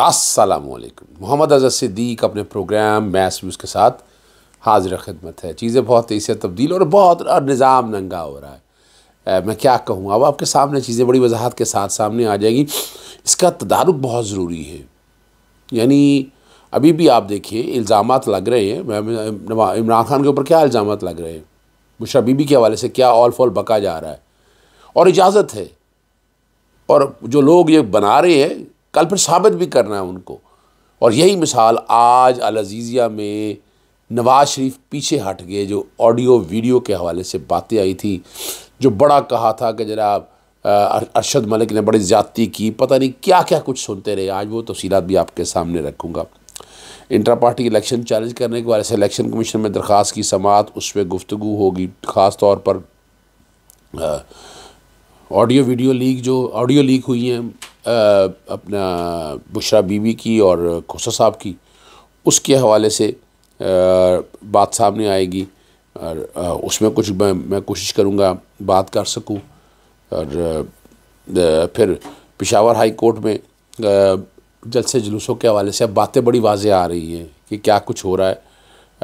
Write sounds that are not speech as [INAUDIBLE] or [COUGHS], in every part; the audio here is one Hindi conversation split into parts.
असलकम मोहम्मद अजर सिद्दीक अपने प्रोग्राम मैस व्यूज़ के साथ हाजिर खिदमत है चीज़ें बहुत तेज़ी से तब्दील और बहुत और निज़ाम नंगा हो रहा है आ, मैं क्या कहूँ अब आपके सामने चीज़ें बड़ी वजाहत के साथ सामने आ जाएगी इसका तदारुक बहुत ज़रूरी है यानी अभी भी आप देखिए इल्ज़ाम लग रहे हैं इमरान खान के ऊपर क्या इल्ज़ाम लग रहे हैं बुशरा बीबी के हवाले से क्या ऑल फॉल बका जा रहा है और इजाज़त है और जो लोग ये बना रहे हैं कल फिर साबित भी करना है उनको और यही मिसाल आज अलजीज़िया में नवाज शरीफ पीछे हट गए जो ऑडियो वीडियो के हवाले से बातें आई थी जो बड़ा कहा था कि जनाब अरशद मलिक ने बड़ी ज़्यादती की पता नहीं क्या क्या कुछ सुनते रहे आज वो तफसीत भी आपके सामने रखूँगा इंटरा पार्टी इलेक्शन चैलेंज करने के बारे से इलेक्शन कमीशन में दरख्वास्त की समात उस पर गुफ्तु होगी ख़ास तौर पर आ, ऑडियो वीडियो लीक जो ऑडियो लीक हुई हैं अपना बुशरा बीबी की और खोसा साहब की उसके हवाले से बात सामने आएगी और उसमें कुछ मैं, मैं कोशिश करूँगा बात कर सकूँ और फिर पिशावर हाई कोर्ट में जलसे जुलूसों के हवाले से अब बातें बड़ी वाजे आ रही हैं कि क्या कुछ हो रहा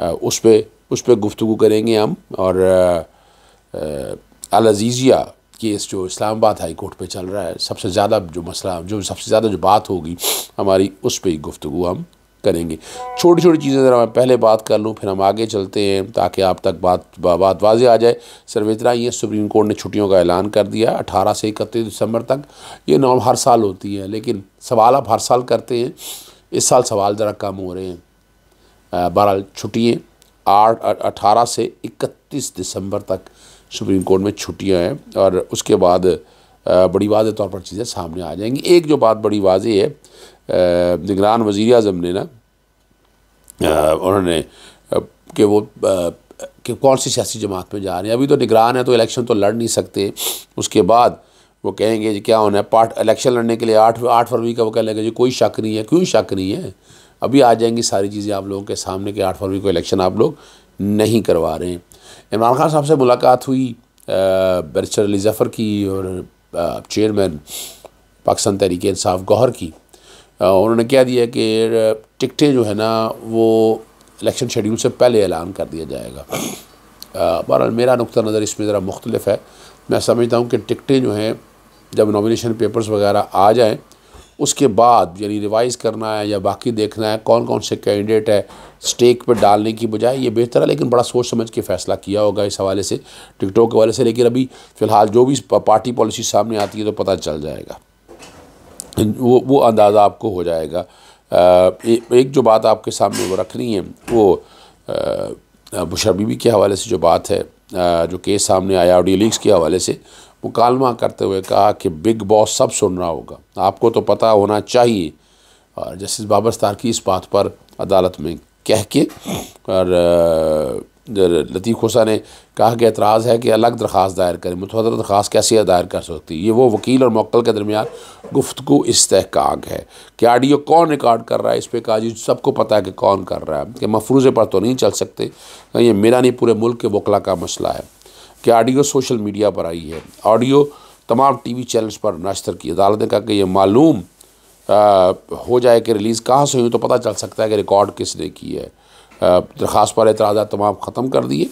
है उस पर उस पर गुफ्तु करेंगे हम और अल अजीज़िया केस जो इस्लामाबाद हाई कोर्ट पे चल रहा है सबसे ज़्यादा जो मसला जो सबसे ज़्यादा जो बात होगी हमारी उस पर गुफ्तु हम करेंगे छोटी छोटी चीज़ें ज़रा मैं पहले बात कर लूँ फिर हम आगे चलते हैं ताकि आप तक बात बा, बात वाजे आ जाए सर इतना ये सुप्रीम कोर्ट ने छुट्टियों का ऐलान कर दिया अठारह से इकतीस दिसंबर तक ये नॉर्म हर साल होती है लेकिन सवाल आप हर साल करते हैं इस साल सवाल ज़रा कम हो रहे हैं बहरहाल छुट्टियाँ आठ अठारह से इकतीस दिसंबर तक सुप्रीम कोर्ट में छुट्टियाँ हैं और उसके बाद बड़ी वाज तौर पर चीज़ें सामने आ जाएंगी एक जो बात बड़ी वाज है निगरान वज़ी अजम ने ना उन्होंने कि वो कि कौन सी सियासी जमात में जा रहे हैं अभी तो निगरान है तो इलेक्शन तो लड़ नहीं सकते उसके बाद वो कहेंगे जी क्या उन्हें पार्ट इलेक्शन लड़ने के लिए आठ आठ फरवरी का वो कह लेंगे जी कोई शक नहीं है क्यों शक नहीं है अभी आ जाएंगी सारी चीज़ें आप लोगों के सामने कि आठ फरवरी को इलेक्शन आप लोग नहीं करवा रहे हैं इमरान खान साहब से मुलाकात हुई बैरिस्टर अली जफ़र की और चेयरमैन पाकिस्तान तहरीक इंसाफ गौहर की उन्होंने क्या दिया कि टिकटें जो है ना वो इलेक्शन शेड्यूल से पहले ऐलान कर दिया जाएगा बहर मेरा नुक़ा नज़र इसमें ज़रा मुख्तलिफ है मैं समझता हूँ कि टिकटें जो हैं जब नॉमिनेशन पेपर्स वगैरह आ जाएँ उसके बाद यानी रिवाइज़ करना है या बाकी देखना है कौन कौन से कैंडिडेट है स्टेक पर डालने की बजाय ये बेहतर है लेकिन बड़ा सोच समझ के फैसला किया होगा इस हवाले से टिकटों के हवाले से लेकिन अभी फ़िलहाल जो भी पार्टी पॉलिसी सामने आती है तो पता चल जाएगा वो वो अंदाज़ा आपको हो जाएगा आ, ए, एक जो बात आपके सामने वो रखनी है वो मुशरबीबी के हवाले से जो बात है आ, जो केस सामने आया ऑडियो लीक्स के हवाले से मुकालमा करते हुए कहा कि बिग बॉस सब सुन रहा होगा आपको तो पता होना चाहिए और जस्टिस बाबर की इस बात पर अदालत में कह के और लतीफ़ खोसा ने कहा कि एतराज़ है कि अलग दरख्वास्त दायर करें मुतदर दरख्वास्त कैसे दायर कर सकती है ये वो वकील और मक्ल के दरमियान गुफ्तु को इसकाक है कि आडियो कौन रिकॉर्ड कर रहा है इस पर काजी सबको पता है कि कौन कर रहा है कि मफरूज़े पर तो नहीं चल सकते ये मेरा नहीं पूरे मुल्क के वकला का मसला है कि ऑडियो सोशल मीडिया पर आई है ऑडियो तमाम टीवी चैनल्स पर नाश्तर की अदालत ने कहा कि यह मालूम हो जाए कि रिलीज़ कहाँ से हुई तो पता चल सकता है कि रिकॉर्ड किसने की है दरख्वास्त पर एतराज़ा तमाम ख़त्म कर दिए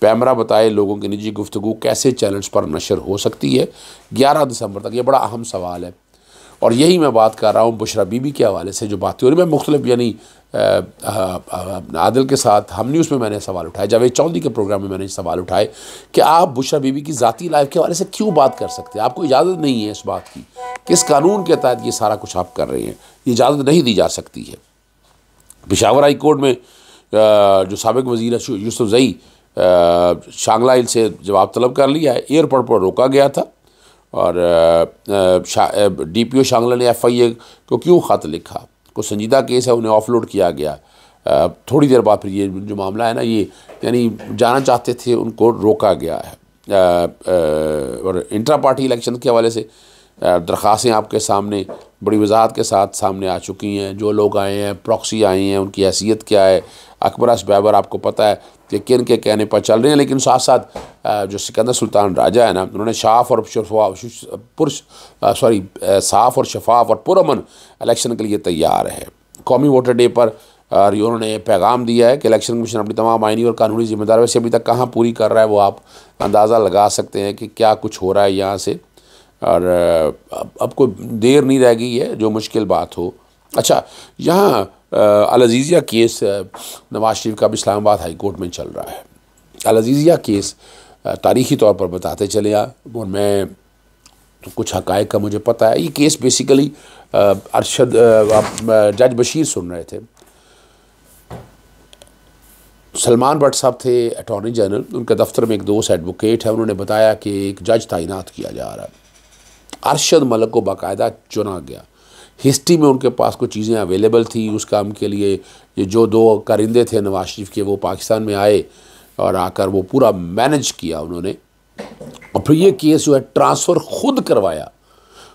पैमरा बताए लोगों की निजी गुफ्तु कैसे चैनल्स पर नशर हो सकती है 11 दिसंबर तक ये बड़ा अहम सवाल है और यही मैं बात कर रहा हूँ बुशरा बीबी के हवाले से जो बात हो रही मैं मुख्तलिफ यानी आदिल के साथ हम न्यूज़ में मैंने सवाल उठाया जावेद चौधरी के प्रोग्राम में मैंने सवाल उठाए कि आप बुशरा बीबी की ज़ाती लाइफ के हवाले से क्यों बात कर सकते हैं आपको इजाज़त नहीं है इस बात की किस कानून के तहत ये सारा कुछ आप कर रहे हैं ये इजाज़त नहीं दी जा सकती है पिशावर हाई कोर्ट में जो सबक वज़ी यूसुफ जई से जवाब तलब कर लिया है एयरपोर्ट पर रोका गया था और डी पी ओ शांगला ने एफ आई ए को क्यों ख़त लिखा कोई संजीदा केस है उन्हें ऑफलोड किया गया थोड़ी देर बाद फिर ये जो मामला है ना ये यानी जाना चाहते थे उनको रोका गया है और इंट्रा पार्टी इलेक्शन के हवाले से दरख्वास्तें आपके सामने बड़ी वजाहत के साथ सामने आ चुकी हैं जो लोग आए हैं प्रॉक्सी आए हैं उनकी हैसियत क्या है अकबर बैबर आपको पता है कि किन के कहने पर चल रहे हैं लेकिन साथ साथ जो सिकंदर सुल्तान राजा है ना उन्होंने शाफ और शफा पुर सॉरी साफ और शफाफ और पुरमन इलेक्शन के लिए तैयार है कौमी वोटर डे पर उन्होंने ने पैगाम दिया है कि इलेक्शन कमीशन अपनी तमाम आइनी और कानूनी जिम्मेदारियों से अभी तक कहाँ पूरी कर रहा है वो आप अंदाज़ा लगा सकते हैं कि क्या कुछ हो रहा है यहाँ से और अब कोई देर नहीं रह गई है जो मुश्किल बात हो अच्छा यहाँ अलजीज़िया केस नवाज शरीफ का अब इस्लामाबाद हाई कोर्ट में चल रहा है अलजीज़िया केस तारीखी तौर पर बताते चले आ और मैं तो कुछ हकायक का मुझे पता है ये केस बेसिकली अरशद जज बशीर सुन रहे थे सलमान भट्ट साहब थे अटॉर्नी जनरल उनके दफ्तर में एक दोस्त एडवोकेट है उन्होंने बताया कि एक जज तैनात किया जा रहा है अरशद मलक को बाकायदा चुना गया हिस्ट्री में उनके पास कुछ चीज़ें अवेलेबल थी उस काम के लिए ये जो दो करिंदे थे नवाज शरीफ के वो पाकिस्तान में आए और आकर वो पूरा मैनेज किया उन्होंने और फिर ये केस जो है ट्रांसफ़र खुद करवाया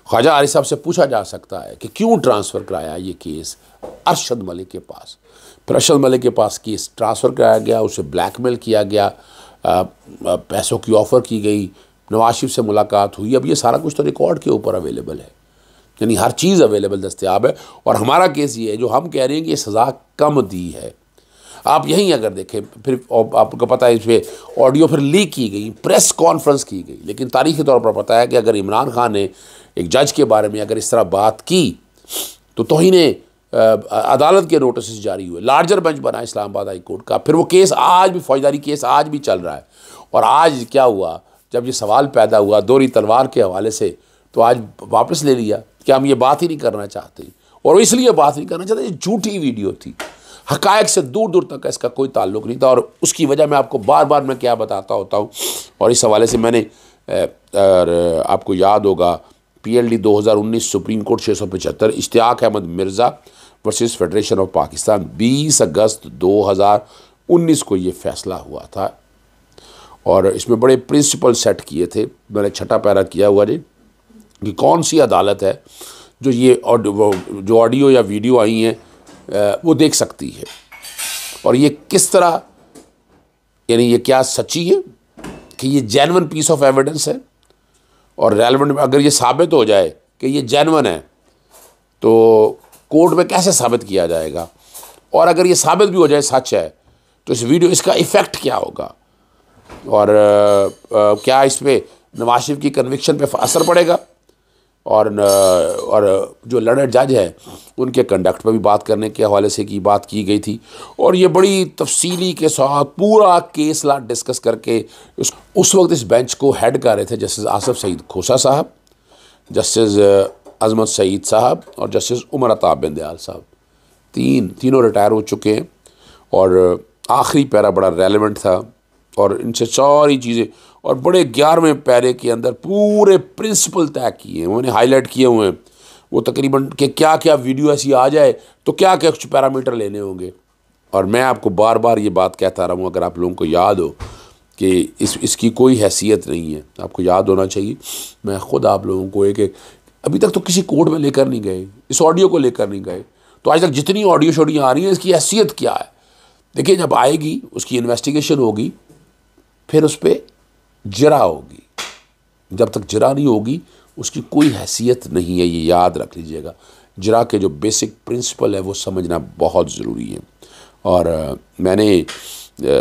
ख्वाजा आरिफ साहब से पूछा जा सकता है कि क्यों ट्रांसफ़र कराया ये केस अरशद मलिक के पास फिर अरशद मलिक के पास केस ट्रांसफ़र कराया गया उसे ब्लैकमेल किया गया पैसों की ऑफ़र की गई नवाज शरीफ से मुलाकात हुई अब ये सारा कुछ तो रिकॉर्ड के ऊपर अवेलेबल है यानी हर चीज़ अवेलेबल दस्तियाब है और हमारा केस ये है जो हम कह रहे हैं कि ये सज़ा कम दी है आप यहीं अगर देखें फिर आपको पता है इस पर ऑडियो फिर लीक की गई प्रेस कॉन्फ्रेंस की गई लेकिन तारीखी तौर पर पता है कि अगर इमरान खान ने एक जज के बारे में अगर इस तरह बात की तो ने अदालत के नोटिस जारी हुए लार्जर बेंच बना इस्लामाबाद हाई कोर्ट का फिर वो केस आज भी फौजदारी केस आज भी चल रहा है और आज क्या हुआ जब ये सवाल पैदा हुआ दोरी तलवार के हवाले से तो आज वापस ले लिया कि हम ये बात ही नहीं करना चाहते और इसलिए बात नहीं करना चाहते ये झूठी वीडियो थी हकायक से दूर दूर तक इसका कोई ताल्लुक नहीं था और उसकी वजह मैं आपको बार बार मैं क्या बताता होता हूँ और इस हवाले से मैंने आपको याद होगा पीएलडी 2019 सुप्रीम कोर्ट छः सौ पचहत्तर Ishtiaq Ahmed Mirza versus federation of Pakistan 20 अगस्त 2019 को ये फैसला हुआ था और इसमें बड़े प्रिंसिपल सेट किए थे मैंने छठा पैरा किया हुआ जी कि कौन सी अदालत है जो ये जो ऑडियो या वीडियो आई हैं वो देख सकती है और ये किस तरह यानी ये क्या सच्ची है कि ये जैनवन पीस ऑफ एविडेंस है और रेलिवेंट अगर ये साबित हो जाए कि ये जैनवन है तो कोर्ट में कैसे साबित किया जाएगा और अगर ये साबित भी हो जाए सच है तो इस वीडियो इसका इफ़ेक्ट क्या होगा और आ, आ, क्या इस पर नवाज शरीफ की कन्विक्शन पे असर पड़ेगा और और जो लर्नर जज है उनके कंडक्ट पर भी बात करने के हवाले से की बात की गई थी और ये बड़ी तफसीली के साथ पूरा केस ला डिस्कस करके उस, उस वक्त इस बेंच को हेड कर रहे थे जस्टिस आसफ़ सईद खोसा साहब जस्टिस अजमत सईद साहब और जस्टिस उमर अताब बंदयाल साहब तीन तीनों रिटायर हो चुके हैं और आखिरी पैरा बड़ा रेलिवेंट था और इनसे सारी चीज़ें और बड़े ग्यारहवें पैरे के अंदर पूरे प्रिंसिपल तय किए हैं उन्होंने हाईलाइट किए हुए हैं वो तकरीबन कि क्या क्या वीडियो ऐसी आ जाए तो क्या क्या कुछ पैरामीटर लेने होंगे और मैं आपको बार बार ये बात कहता रहा हूँ अगर आप लोगों को याद हो कि इस इसकी कोई हैसियत नहीं है आपको याद होना चाहिए मैं ख़ुद आप लोगों को एक एक अभी तक तो किसी कोर्ट में लेकर नहीं गए इस ऑडियो को लेकर नहीं गए तो आज तक जितनी ऑडियो शोडियाँ आ रही हैं इसकी हैसियत क्या है देखिए जब आएगी उसकी इन्वेस्टिगेशन होगी फिर उस पर जरा होगी जब तक जरा नहीं होगी उसकी कोई हैसियत नहीं है ये याद रख लीजिएगा जरा के जो बेसिक प्रिंसिपल है वो समझना बहुत ज़रूरी है और आ, मैंने आ,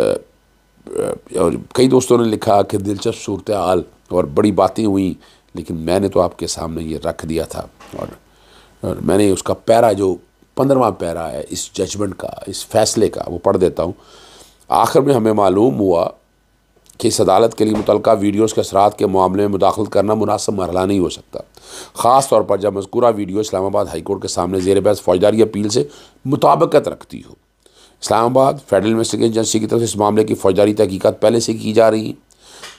और कई दोस्तों ने लिखा कि दिलचस्प सूरत हाल और बड़ी बातें हुई लेकिन मैंने तो आपके सामने ये रख दिया था और, और मैंने उसका पैरा जो पंद्रवा पैरा है इस जजमेंट का इस फैसले का वो पढ़ देता हूँ आखिर में हमें मालूम हुआ कि इस अदालत के लिए मुतल वीडियोज़ के असरात के मामले में मुदाखल करना मुनासब मरला नहीं हो सकता ख़ास तौर पर जब मजकूरा वीडियो इस्लामाबाद हाईकोर्ट के सामने जेर बहस फौजदारी अपील से मुताबकत रखती हो इस्लामाबाद फेडरल इन्वेस्टिगेशन एजेंसी की तरफ से इस मामले की फौजदारी तहकीकत पहले से की जा रही है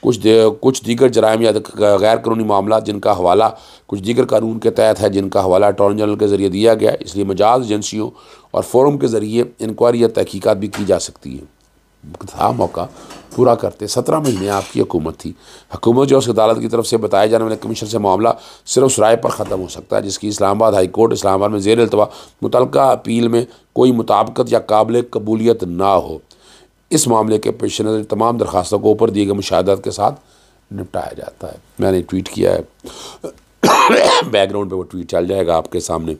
कुछ कुछ दीगर जराम या गैर कानूनी मामला जिनका हवाला कुछ दीगर कानून के तहत है जिनका हवाला अटॉर्नी जनरल के ज़रिए दिया गया इसलिए मजाज एजेंसियों और फोरम के ज़रिए इंक्वायरी या तहकीकत भी की जा सकती है था मौका पूरा करते सत्रह महीने आपकी हुकूमत थी हुकूमत जो उसकी अदालत की तरफ से बताए जाने वाले कमीशन से मामला सिर्फ सराय पर ख़त्म हो सकता है जिसकी इस्लामाबाद हाई कोर्ट इस्लामाबाद में जेर अल्तवा मुतल अपील में कोई मुताबकत या काबिल कबूलियत ना हो इस मामले के पेश नज़र तमाम दरखास्तों को ऊपर दिए गए मुशाहदात के साथ निपटाया जाता है मैंने ट्वीट किया है [COUGHS] बैकग्राउंड पर वो ट्वीट चल जाएगा आपके सामने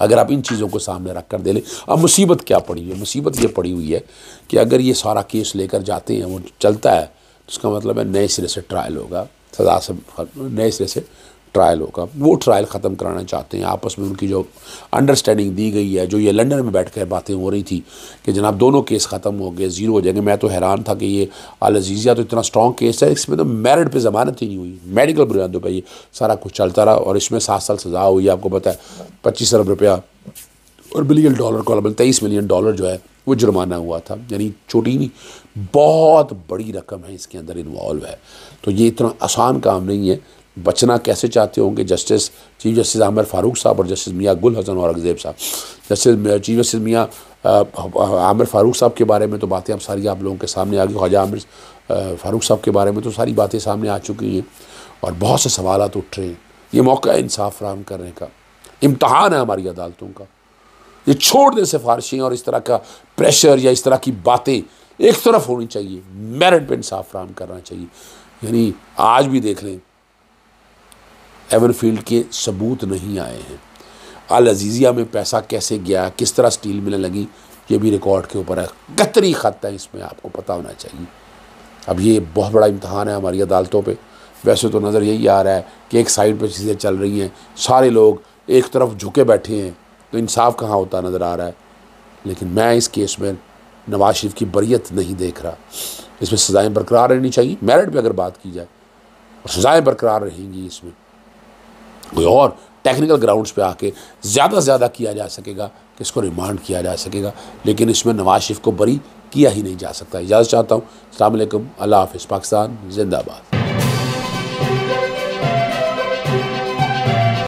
अगर आप इन चीज़ों को सामने रख कर दे लें अब मुसीबत क्या पड़ी हुई है मुसीबत ये पड़ी हुई है कि अगर ये सारा केस लेकर जाते हैं वो चलता है तो उसका मतलब है नए सिरे से ट्रायल होगा सजा से नए सिरे से ट्रायल होगा वो ट्रायल ख़त्म कराना चाहते हैं आपस में उनकी जो अंडरस्टैंडिंग दी गई है जो ये लंदन में बैठ कर बातें हो रही थी कि जनाब दोनों केस ख़त्म हो गए ज़ीरो हो जाएंगे मैं तो हैरान था कि ये आल अजीज़िया तो इतना स्ट्रॉन्ग केस है इसमें तो मेरिट पर ज़मानत ही नहीं हुई मेडिकल बुनियादों पर ये सारा कुछ चलता रहा और इसमें सात साल सज़ा हुई आपको पता है पच्चीस अरब रुपया और बिलियन डॉलर को तेईस मिलियन डॉलर जो है वो जुर्माना हुआ था यानी छोटी नहीं बहुत बड़ी रकम है इसके अंदर इन्वॉल्व है तो ये इतना आसान काम नहीं है बचना कैसे चाहते होंगे justice chief justice Aamir Farooq sahab और जस्टिस मियाँ गुल हसन अगजेब साहब जस्टिस चीफ जस्टिस मियाँ आमिर फ़ारूक साहब के बारे में तो बातें अब सारी आप लोगों के सामने आ गई ख्वाजा आमिर फ़ारूक uh, साहब के बारे में तो सारी बातें सामने आ चुकी हैं और बहुत से सवाल तो उठ रहे हैं ये मौका है इंसाफ फ्राहम करने का इम्तहान है हमारी अदालतों का ये छोड़ दें सिफारशें और इस तरह का प्रेशर या इस तरह की बातें एक तरफ होनी चाहिए मेरिट पर इंसाफ फ्राहम करना चाहिए यानी आज भी देख लें एवरफील्ड के सबूत नहीं आए हैं अल अजीज़िया में पैसा कैसे गया किस तरह स्टील मिलने लगी ये भी रिकॉर्ड के ऊपर है कतरी ख़त है इसमें आपको पता होना चाहिए अब ये बहुत बड़ा इम्तहान है हमारी अदालतों पर वैसे तो नज़र यही आ रहा है कि एक साइड पर चीज़ें चल रही हैं सारे लोग एक तरफ झुके बैठे हैं तो इंसाफ कहाँ होता नज़र आ रहा है लेकिन मैं इस केस में नवाज शरीफ की बरीत नहीं देख रहा इसमें सज़ाएँ बरकरार रहनी चाहिए मेरिट पर अगर बात की जाए और सज़ाएँ बरकरार रहेंगी इसमें कोई और टेक्निकल ग्राउंड्स पे आके ज़्यादा से ज़्यादा किया जा सकेगा कि इसको रिमांड किया जा सकेगा लेकिन इसमें नवाज शरीफ को बरी किया ही नहीं जा सकता इजाज़त चाहता हूँ अलैक्म अल्लाह हाफ़ पाकिस्तान जिंदाबाद